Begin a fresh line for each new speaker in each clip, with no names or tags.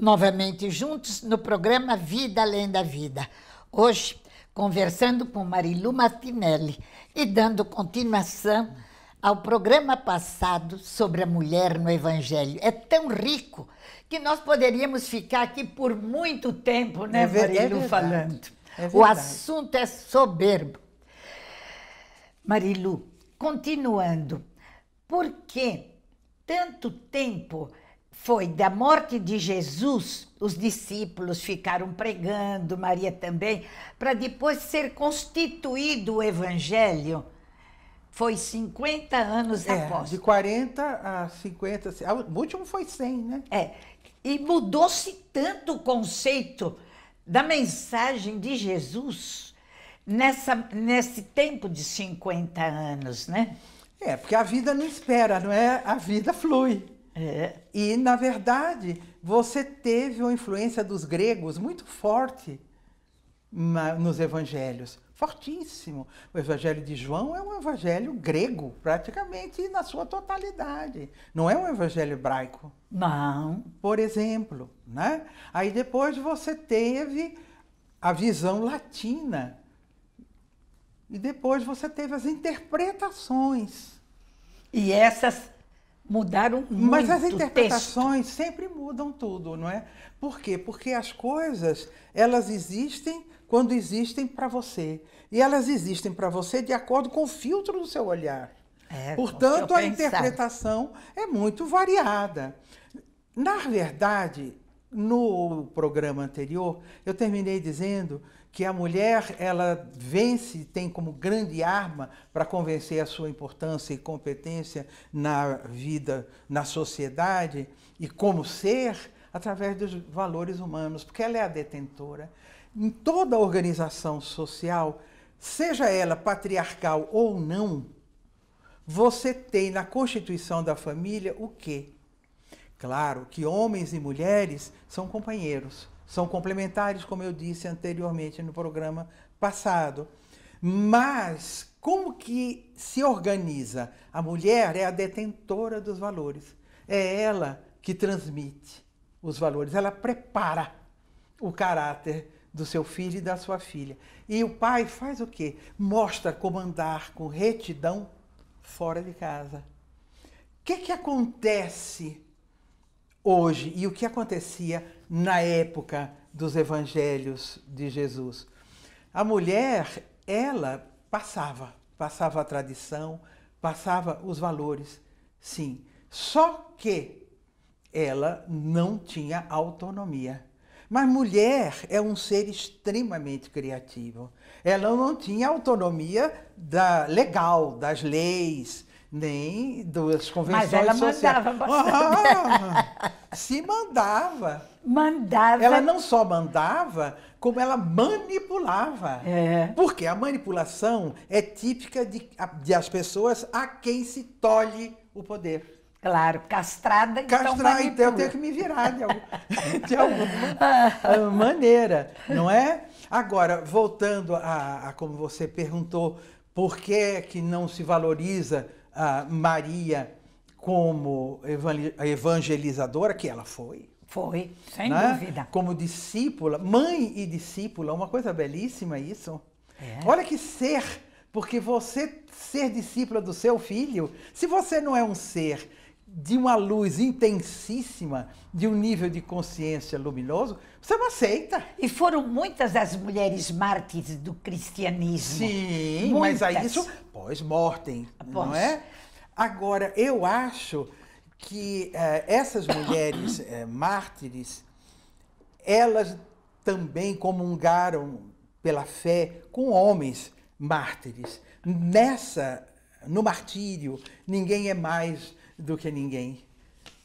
novamente juntos no programa Vida Além da Vida. Hoje, conversando com Marilu Martinelli e dando continuação ao programa passado sobre a mulher no Evangelho. É tão rico que nós poderíamos ficar aqui por muito tempo, né, é, é Marilu, é falando. É o assunto é soberbo. Marilu, continuando, por que tanto tempo foi da morte de Jesus, os discípulos ficaram pregando, Maria também, para depois ser constituído o evangelho. Foi 50 anos é, após. De 40 a 50, assim, o último foi 100, né? É. E mudou-se tanto o conceito da mensagem de Jesus nessa, nesse tempo de 50
anos, né? É, porque a vida não espera, não é? A vida flui. É. E, na verdade, você teve uma influência dos gregos muito forte nos evangelhos fortíssimo. O Evangelho de João é um evangelho grego, praticamente na sua totalidade. Não é um evangelho hebraico. Não. Por exemplo, né? Aí depois você teve a visão latina. E depois você teve as interpretações. E essas mudaram muito. Mas as interpretações texto. sempre mudam tudo, não é? Por quê? Porque as coisas, elas existem quando existem para você. E elas existem para você de acordo com o filtro do seu olhar. É, Portanto, a pensar. interpretação é muito variada. Na verdade, no programa anterior, eu terminei dizendo que a mulher ela vence, tem como grande arma para convencer a sua importância e competência na vida, na sociedade e como ser através dos valores humanos, porque ela é a detentora em toda organização social, seja ela patriarcal ou não, você tem na constituição da família o quê? Claro que homens e mulheres são companheiros, são complementares, como eu disse anteriormente no programa passado. Mas como que se organiza? A mulher é a detentora dos valores. É ela que transmite os valores, ela prepara o caráter do seu filho e da sua filha. E o pai faz o quê? Mostra como andar com retidão fora de casa. O que, que acontece hoje e o que acontecia na época dos evangelhos de Jesus. A mulher, ela passava, passava a tradição, passava os valores, sim. Só que ela não tinha autonomia. Mas mulher é um ser extremamente criativo. Ela não tinha autonomia da legal, das leis, nem das convenções sociais. Mas ela sociais. mandava bastante. Ah, Se mandava. Mandava. Ela não só mandava, como ela manipulava. É. Porque a manipulação é típica de, de as pessoas a quem se tolhe o poder. Claro, castrada, então Castrada, então eu tenho que me virar de, algum, de alguma maneira, não é? Agora, voltando a, a, como você perguntou, por que, é que não se valoriza a Maria como evangelizadora, que ela foi. Foi, sem né? dúvida. Como discípula, mãe e discípula, uma coisa belíssima isso. É. Olha que ser, porque você ser discípula do seu filho, se você não é um ser de uma luz intensíssima, de um nível de consciência luminoso, você não aceita.
E foram muitas as mulheres mártires do cristianismo. Sim, muitas. mas a isso
pós-mortem, não é? Agora, eu acho que eh, essas mulheres eh, mártires, elas também comungaram pela fé com homens mártires. Nessa, no martírio, ninguém é mais do que ninguém.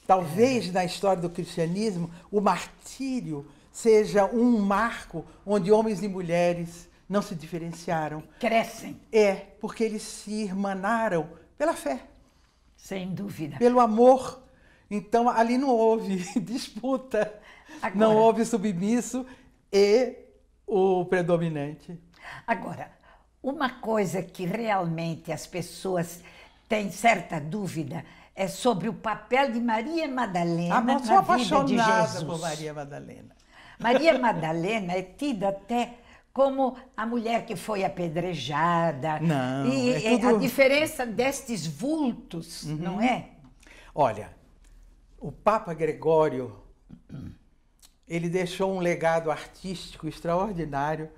Talvez na história do cristianismo, o martírio seja um marco onde homens e mulheres não se diferenciaram. Crescem. É, porque eles se irmanaram pela fé. Sem dúvida. Pelo amor. Então ali não houve disputa, Agora. não houve submisso e o predominante. Agora,
uma coisa que realmente as pessoas têm certa dúvida é sobre o papel de Maria Madalena ah, na vida de Jesus. apaixonada por Maria
Madalena.
Maria Madalena é tida até como a mulher que foi apedrejada. Não. E é tudo... a
diferença destes vultos, uhum. não é? Olha, o Papa Gregório, ele deixou um legado artístico extraordinário,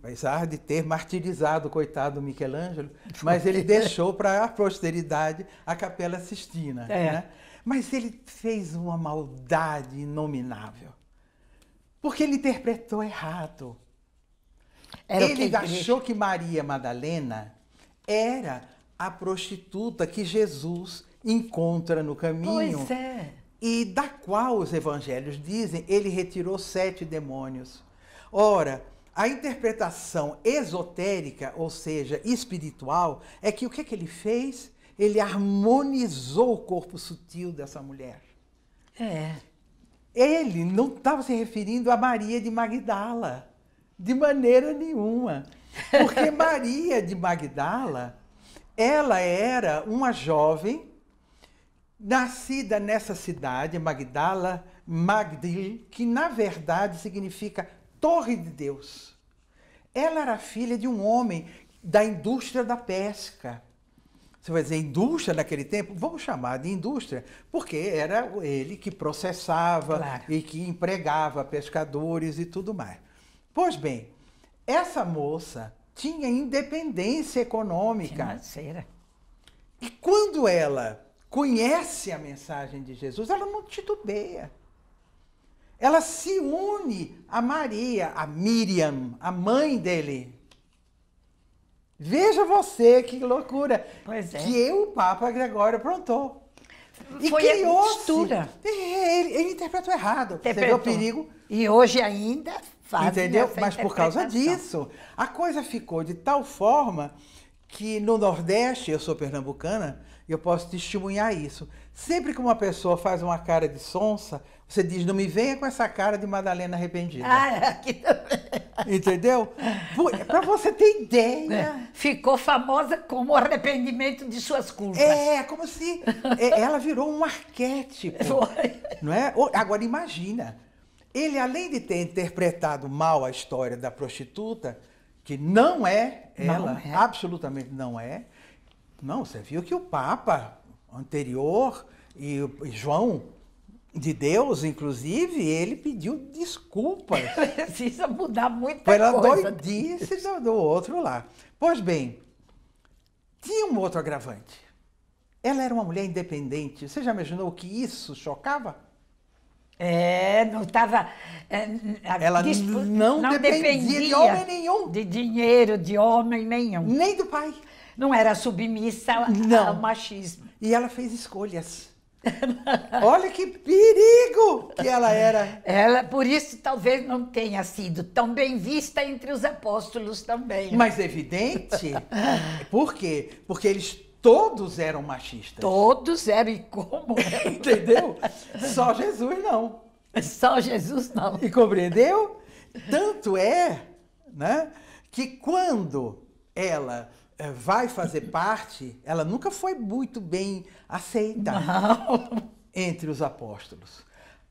apesar de ter martirizado o coitado Michelangelo, mas ele deixou para a posteridade a Capela Sistina. É. Né? Mas ele fez uma maldade inominável, porque ele interpretou errado. Era ele que achou que Maria Madalena era a prostituta que Jesus encontra no caminho. Pois é. E da qual os evangelhos dizem, ele retirou sete demônios. Ora, a interpretação esotérica, ou seja, espiritual, é que o que, é que ele fez? Ele harmonizou o corpo sutil dessa mulher. É. Ele não estava se referindo a Maria de Magdala de maneira nenhuma. Porque Maria de Magdala, ela era uma jovem nascida nessa cidade, Magdala, Magdil, que na verdade significa Torre de Deus. Ela era filha de um homem da indústria da pesca. Você vai dizer indústria naquele tempo? Vamos chamar de indústria, porque era ele que processava claro. e que empregava pescadores e tudo mais. Pois bem, essa moça tinha independência econômica. Financeira. E quando ela conhece a mensagem de Jesus, ela não titubeia. Ela se une a Maria, a Miriam, a mãe dele. Veja você que loucura pois é. que o Papa Gregório aprontou.
E que criou a mistura. É, ele, ele interpretou errado. Interpretou. Você vê o perigo? E hoje ainda entendeu? Mas por causa disso,
a coisa ficou de tal forma que no Nordeste, eu sou pernambucana, e eu posso testemunhar isso. Sempre que uma pessoa faz uma cara de sonsa, você diz, não me venha com essa cara de Madalena arrependida. Ah, é,
aqui também.
Entendeu? É Para
você ter ideia. É, ficou famosa como
arrependimento de suas culpas. É, como se ela virou um arquétipo. Foi. Não é? Agora imagina, ele, além de ter interpretado mal a história da prostituta, que não é ela, não é. absolutamente não é. Não, você viu que o Papa anterior e João de Deus, inclusive, ele pediu desculpas. Precisa mudar muita pela coisa. Pela doidice do, do outro lá. Pois bem, tinha um outro agravante. Ela era uma mulher independente. Você já imaginou que isso chocava? É, não estava. É, ela não, não dependia, de homem
nenhum. De dinheiro, de homem nenhum. Nem do pai. Não era submissa não. ao machismo. E ela fez escolhas. Olha que perigo que ela era.
Ela, por
isso, talvez não tenha sido tão bem vista entre os apóstolos também. Mas
evidente. por quê? Porque eles todos eram machistas. Todos eram, e como? Entendeu? Só Jesus não. Só Jesus não. E compreendeu? Tanto é né, que quando ela eh, vai fazer parte, ela nunca foi muito bem aceita não. entre os apóstolos.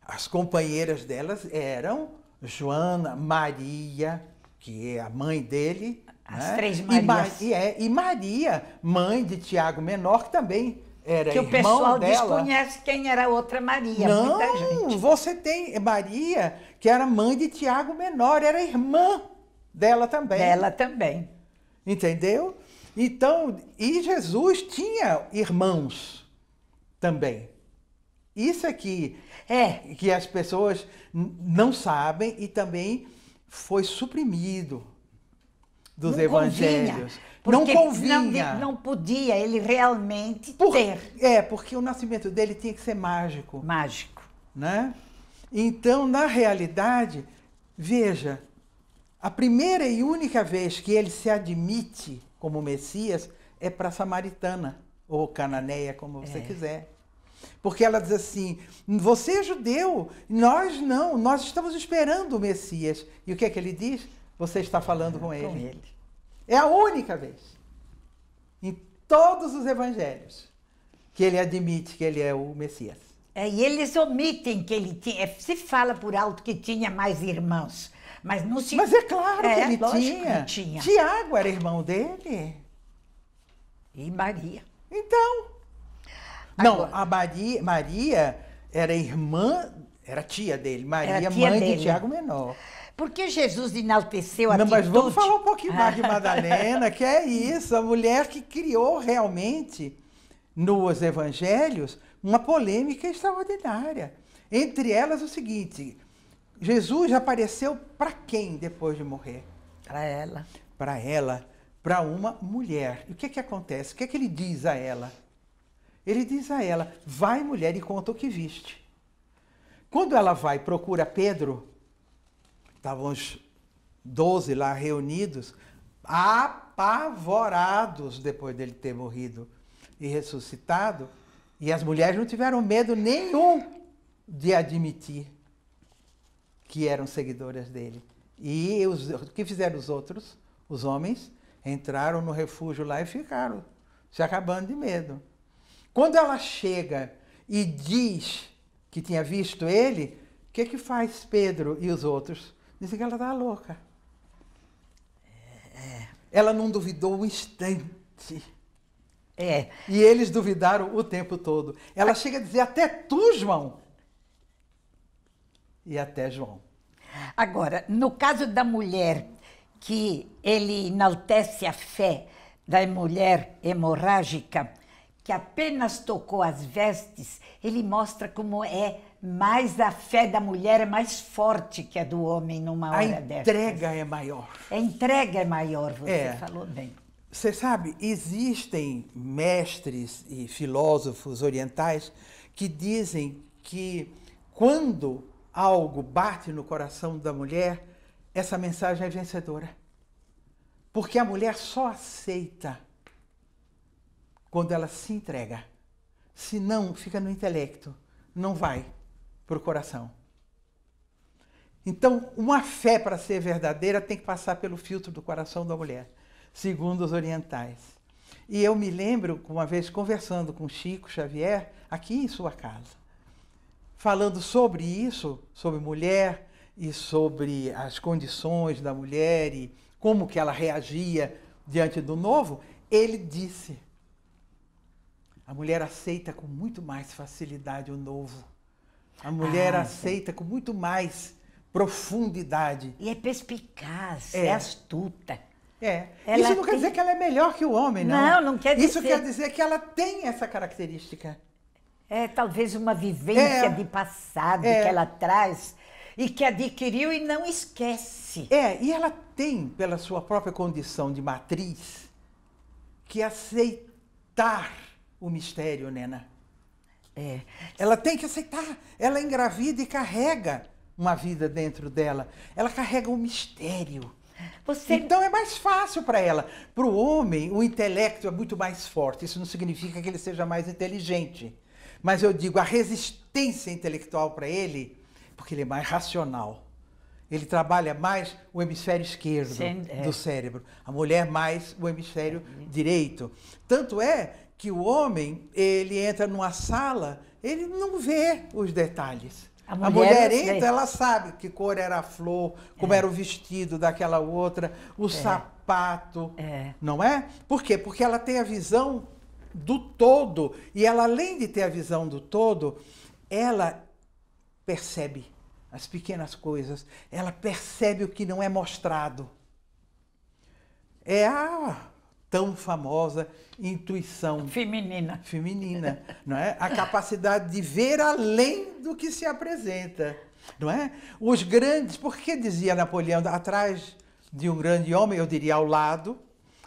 As companheiras delas eram Joana, Maria, que é a mãe dele, as né? três Marias. E, é, e Maria, mãe de Tiago Menor, que também era que o pessoal dela.
desconhece quem era a outra Maria, Não, muita
gente. Você tem Maria, que era mãe de Tiago Menor, era irmã dela também. Dela também. Entendeu? Então, e Jesus tinha irmãos também. Isso aqui é, é que as pessoas não sabem e também foi suprimido dos não evangelhos. Convinha, não convinha. Não, não, podia ele realmente Por, ter. É, porque o nascimento dele tinha que ser mágico. Mágico. Né? Então, na realidade, veja, a primeira e única vez que ele se admite como Messias é para a samaritana, ou cananeia, como você é. quiser. Porque ela diz assim: você é judeu, nós não, nós estamos esperando o Messias. E o que é que ele diz? você está falando com ele. Com ele. É a única vez em todos os evangelhos que ele admite que ele é o Messias. É, e eles
omitem que ele tinha. É, se fala por alto que tinha mais irmãos, mas não se. Mas é claro é, que ele tinha. Que tinha.
Tiago era irmão dele. E Maria. Então. Agora. Não, a Maria, Maria era irmã era tia dele, Maria, tia mãe dele. de Tiago Menor. Por que Jesus
enalteceu a Não, atitude? mas vamos falar um pouquinho mais de Madalena,
que é isso, a mulher que criou realmente nos evangelhos uma polêmica extraordinária. Entre elas o seguinte: Jesus apareceu para quem depois de morrer? Para ela. Para ela, para uma mulher. E o que é que acontece? O que é que ele diz a ela? Ele diz a ela: "Vai, mulher, e conta o que viste". Quando ela vai procura Pedro, estavam os doze lá reunidos, apavorados depois dele ter morrido e ressuscitado, e as mulheres não tiveram medo nenhum de admitir que eram seguidoras dele. E os, o que fizeram os outros? Os homens entraram no refúgio lá e ficaram se acabando de medo. Quando ela chega e diz que tinha visto ele, o que, que faz Pedro e os outros? Dizem que ela está louca. É, é. Ela não duvidou um instante. É. E eles duvidaram o tempo todo. Ela chega a dizer: Até tu, João. E até João.
Agora, no caso da mulher que ele enaltece a fé da mulher hemorrágica, que apenas tocou as vestes, ele mostra como é mais a fé da mulher é mais forte que a do homem numa hora dessa. A entrega
dessas. é maior.
A entrega é maior, você é. falou
bem. Você sabe, existem mestres e filósofos orientais que dizem que quando algo bate no coração da mulher, essa mensagem é vencedora. Porque a mulher só aceita quando ela se entrega. Se não, fica no intelecto, não vai para o coração. Então, uma fé para ser verdadeira tem que passar pelo filtro do coração da mulher, segundo os orientais. E eu me lembro, uma vez conversando com Chico Xavier, aqui em sua casa, falando sobre isso, sobre mulher e sobre as condições da mulher e como que ela reagia diante do novo, ele disse: a mulher aceita com muito mais facilidade o novo. A mulher ah, aceita com muito mais profundidade. E é perspicaz, é, é astuta. É. Ela Isso não tem... quer dizer que ela é melhor que o homem, não. Não, não quer dizer. Isso quer
dizer que ela tem essa característica. É, talvez uma vivência é. de passado é. que ela traz e que adquiriu e não esquece.
É, e ela tem, pela sua própria condição de matriz, que aceitar o mistério, Nena. É. Ela tem que aceitar. Ela engravida e carrega uma vida dentro dela. Ela carrega um mistério. Você... Então é mais fácil para ela. Para o homem, o intelecto é muito mais forte. Isso não significa que ele seja mais inteligente. Mas eu digo, a resistência intelectual para ele, porque ele é mais racional. Ele trabalha mais o hemisfério esquerdo Sim, é. do cérebro. A mulher mais o hemisfério é. direito. Tanto é que o homem, ele entra numa sala, ele não vê os detalhes. A mulher, a mulher entra, ela sabe que cor era a flor, como é. era o vestido daquela outra, o é. sapato, é. não é? Por quê? Porque ela tem a visão do todo. E ela, além de ter a visão do todo, ela percebe as pequenas coisas, ela percebe o que não é mostrado. É a ah, tão famosa intuição feminina. Feminina, não é? A capacidade de ver além do que se apresenta, não é? Os grandes, porque dizia Napoleão, atrás de um grande homem, eu diria ao lado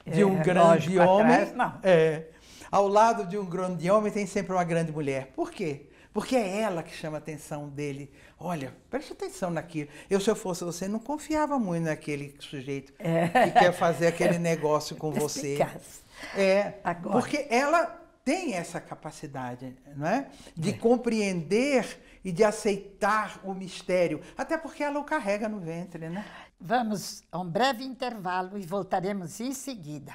de um é, grande homem, não
é, ao lado de um grande homem tem sempre uma grande mulher. Por quê? Porque é ela que chama a atenção dele. Olha, preste atenção naquilo. Eu, se eu fosse você, não confiava muito naquele sujeito é. que quer fazer aquele negócio com você. Assim. É, Agora. porque ela tem essa capacidade, não é? De é. compreender e de aceitar o mistério, até porque ela o carrega no ventre, né? Vamos a um
breve intervalo e voltaremos em seguida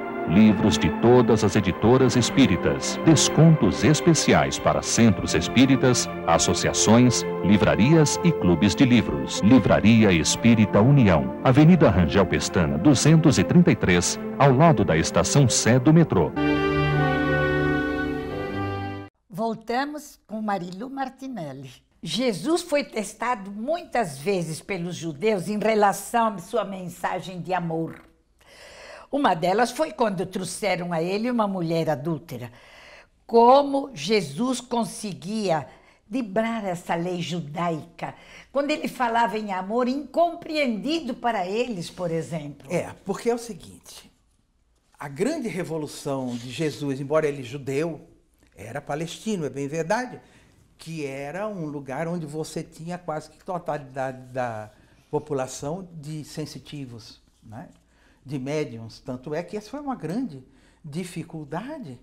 livros de todas as editoras espíritas, descontos especiais para centros espíritas, associações, livrarias e clubes de livros. Livraria Espírita União, Avenida Rangel Pestana, 233, ao lado da estação Sé do metrô.
Voltamos com Marilu Martinelli. Jesus foi testado muitas vezes pelos judeus em relação à sua mensagem de amor. Uma delas foi quando trouxeram a ele uma mulher adúltera. Como Jesus conseguia librar essa lei judaica, quando ele falava em amor incompreendido para eles, por exemplo.
É, porque é o seguinte: a grande revolução de Jesus, embora ele judeu, era palestino, é bem verdade, que era um lugar onde você tinha quase que totalidade da população de sensitivos, né? de médiums. Tanto é que essa foi uma grande dificuldade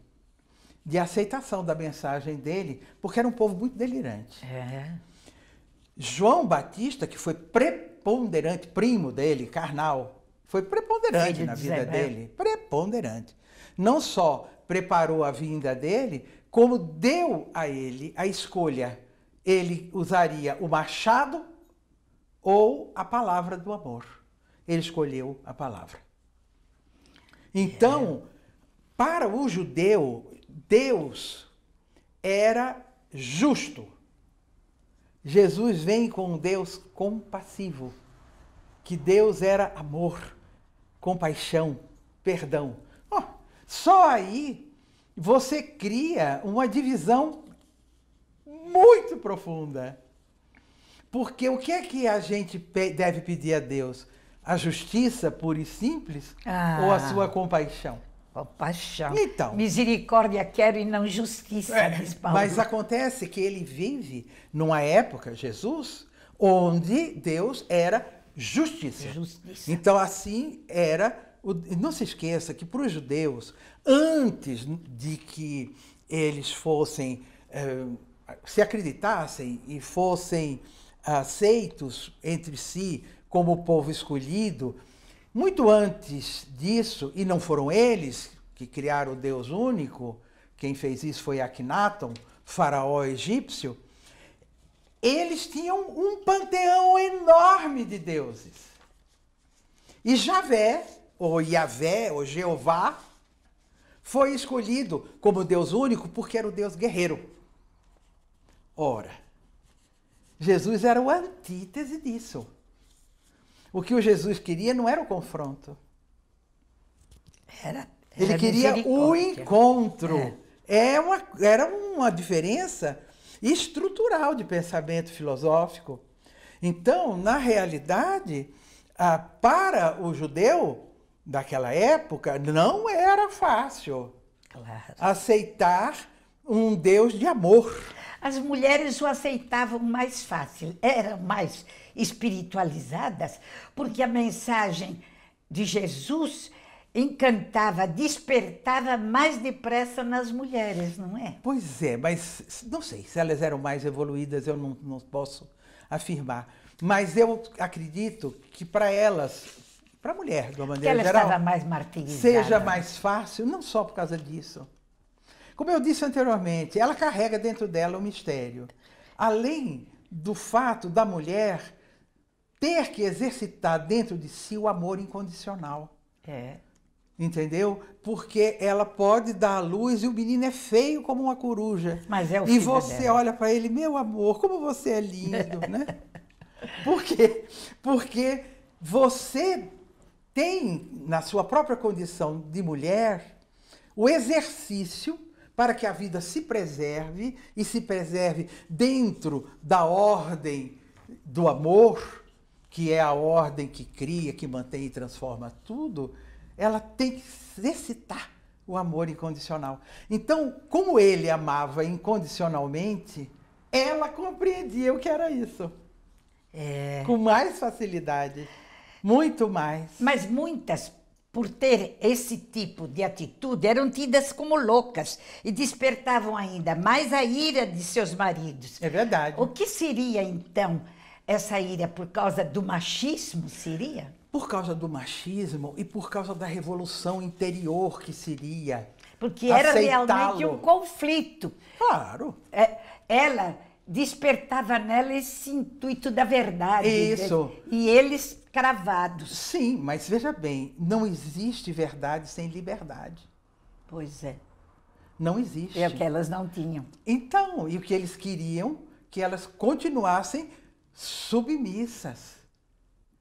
de aceitação da mensagem dele, porque era um povo muito delirante. É. João Batista, que foi preponderante, primo dele, carnal, foi preponderante na vida dele. É. Preponderante. Não só preparou a vinda dele, como deu a ele a escolha. Ele usaria o machado ou a palavra do amor. Ele escolheu a palavra. Então, é. para o judeu, Deus era justo. Jesus vem com Deus compassivo, que Deus era amor, compaixão, perdão. Oh, só aí você cria uma divisão muito profunda. Porque o que é que a gente deve pedir a Deus? a justiça pura e simples ah, ou a ah. sua compaixão? Compaixão. Oh, então.
Misericórdia quero e não justiça, é, Mas
acontece que ele vive numa época, Jesus, onde Deus era justiça. justiça. Então, assim era. O... Não se esqueça que para os judeus, antes de que eles fossem. Eh, se acreditassem e fossem aceitos entre si como povo escolhido, muito antes disso, e não foram eles que criaram o Deus único, quem fez isso foi Akhenaton, faraó egípcio, eles tinham um panteão enorme de deuses. E Javé, ou Yahvé, ou Jeová, foi escolhido como Deus único porque era o Deus guerreiro. Ora, Jesus era o antítese disso. O que o Jesus queria não era o confronto. Era, era Ele queria o encontro. É. é. uma, era uma diferença estrutural de pensamento filosófico. Então, na realidade, para o judeu daquela época, não era fácil claro. aceitar um Deus de amor.
As mulheres
o aceitavam
mais fácil, eram mais espiritualizadas, porque a mensagem de Jesus encantava, despertava mais depressa nas mulheres, não é? Pois
é, mas não sei se elas eram mais evoluídas, eu não, não posso afirmar. Mas eu acredito que para elas, para a mulher, de uma maneira que ela geral, mais seja mais fácil, não só por causa disso, como eu disse anteriormente, ela carrega dentro dela o um mistério. Além do fato da mulher ter que exercitar dentro de si o amor incondicional. É. Entendeu? Porque ela pode dar a luz e o menino é feio como uma coruja. Mas é o E você dela. olha para ele, meu amor, como você é lindo, né? Por quê? Porque você tem na sua própria condição de mulher o exercício para que a vida se preserve e se preserve dentro da ordem do amor, que é a ordem que cria, que mantém e transforma tudo, ela tem que exercitar o amor incondicional. Então, como ele amava incondicionalmente, ela compreendia o que era isso. É. Com mais facilidade. Muito
mais. Mas muitas por ter esse tipo de atitude, eram tidas como loucas e despertavam ainda mais a ira de seus maridos. É verdade. O que seria então essa ira por causa do machismo seria?
Por causa do machismo e por causa da revolução interior que seria. Porque era realmente um conflito. Claro. É, ela despertava
nela esse intuito da verdade. Né? Isso.
E eles cravados. Sim, mas veja bem, não existe verdade sem liberdade. Pois é. Não existe. É o que elas não tinham. Então, e o que eles queriam? Que elas continuassem submissas,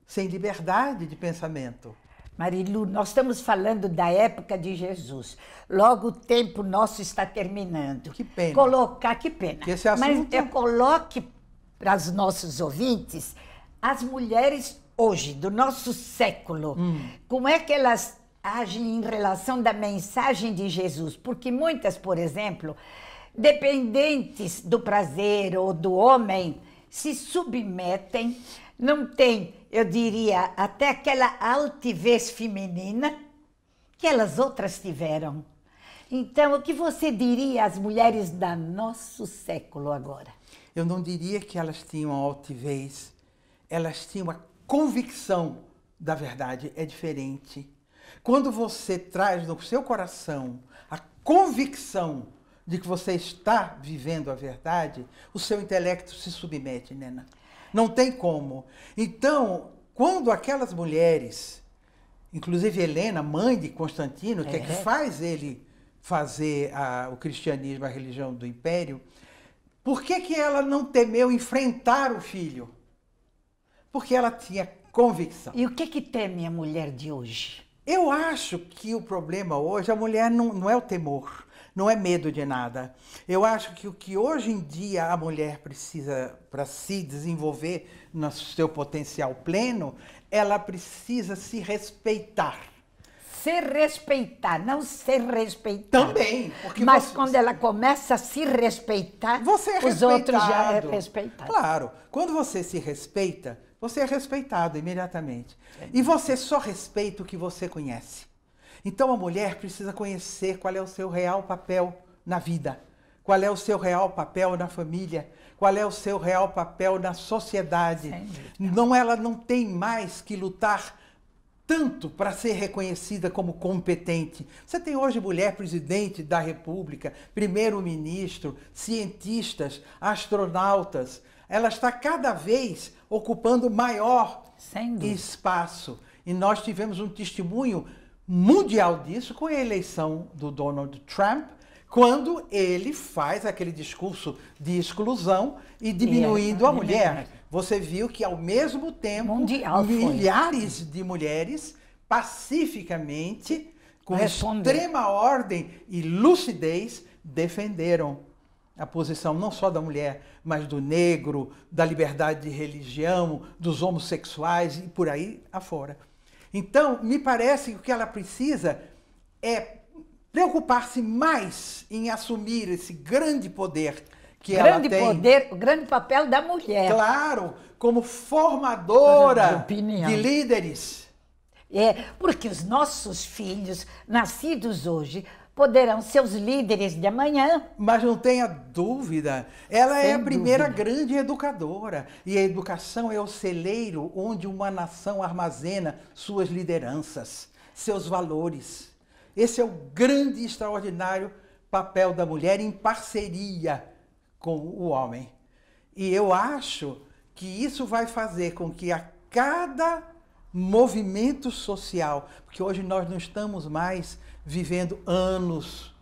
sem liberdade de
pensamento. Marilu, nós estamos falando da época de Jesus. Logo o tempo nosso está terminando. Que pena. Colocar, que pena. Que esse assunto... Mas eu coloque para os nossos ouvintes as mulheres hoje, do nosso século. Hum. Como é que elas agem em relação da mensagem de Jesus? Porque muitas, por exemplo, dependentes do prazer ou do homem, se submetem, não tem, eu diria, até aquela altivez feminina que elas outras tiveram. Então, o que você diria às mulheres do nosso século agora?
Eu não diria que elas tinham altivez, elas tinham a convicção da verdade, é diferente. Quando você traz no seu coração a convicção de que você está vivendo a verdade, o seu intelecto se submete, Nena. Não tem como. Então, quando aquelas mulheres, inclusive Helena, mãe de Constantino, que é, é que faz ele fazer a, o cristianismo a religião do império, por que, que ela não temeu enfrentar o filho? Porque ela tinha convicção. E o que, que teme a mulher de hoje? Eu acho que o problema hoje, a mulher não, não é o temor não é medo de nada. Eu acho que o que hoje em dia a mulher precisa para se desenvolver no seu potencial pleno, ela precisa se respeitar.
Se respeitar, não ser respeitada. Também. Mas você... quando ela começa a se respeitar, é os outros já é respeitado.
Claro. Quando você se respeita, você é respeitado imediatamente. E você só respeita o que você conhece. Então a mulher precisa conhecer qual é o seu real papel na vida, qual é o seu real papel na família, qual é o seu real papel na sociedade. Não, ela não tem mais que lutar tanto para ser reconhecida como competente. Você tem hoje mulher presidente da República, primeiro-ministro, cientistas, astronautas. Ela está cada vez ocupando maior espaço. E nós tivemos um testemunho mundial disso com a eleição do Donald Trump, quando ele faz aquele discurso de exclusão e diminuindo é, a mulher. Você viu que, ao mesmo tempo, mundial milhares foi. de mulheres pacificamente, com Responder. extrema ordem e lucidez, defenderam a posição não só da mulher, mas do negro, da liberdade de religião, dos homossexuais e por aí afora. Então, me parece que o que ela precisa é preocupar-se mais em assumir esse grande poder que grande ela tem. Poder, o grande papel da mulher. Claro, como formadora de, de líderes.
É, porque os nossos filhos, nascidos hoje, poderão ser os
líderes de amanhã. Mas não tenha dúvida, ela Sem é a primeira dúvida. grande educadora. E a educação é o celeiro onde uma nação armazena suas lideranças, seus valores. Esse é o grande e extraordinário papel da mulher em parceria com o homem. E eu acho que isso vai fazer com que a cada movimento social, porque hoje nós não estamos mais vivendo anos,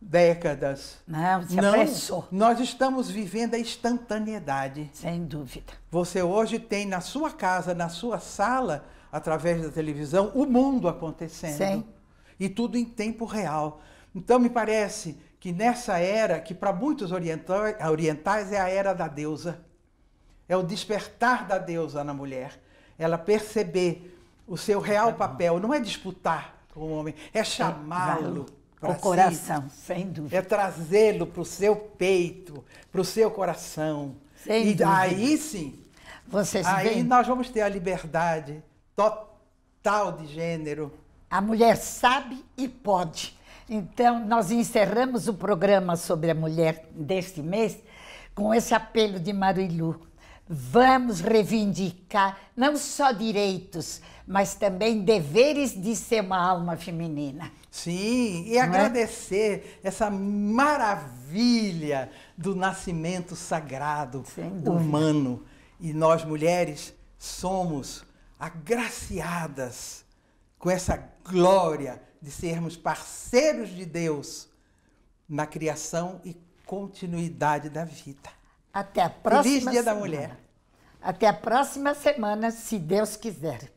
décadas. Não, se Não, apressou. Nós estamos vivendo a instantaneidade. Sem dúvida. Você hoje tem na sua casa, na sua sala, através da televisão, o mundo acontecendo. Sim. E tudo em tempo real. Então, me parece que nessa era, que para muitos orientais é a era da deusa, é o despertar da deusa na mulher, ela perceber o seu real tá papel, não é disputar, homem, é, é chamá-lo para o coração, si, sem dúvida. É trazê-lo para o seu peito, para o seu coração. Sem e dúvida. aí sim, Vocês aí nós vamos ter a liberdade total de gênero. A mulher sabe e pode. Então,
nós encerramos o programa sobre a mulher deste mês com esse apelo de Marilu. Vamos reivindicar não só direitos, mas também deveres de ser uma alma feminina. Sim, e não é? agradecer
é? essa maravilha do nascimento sagrado humano. E nós mulheres somos agraciadas com essa glória de sermos parceiros de Deus na criação e continuidade da vida. Até a próxima Feliz Dia semana. da Mulher. Até a próxima semana, se Deus quiser.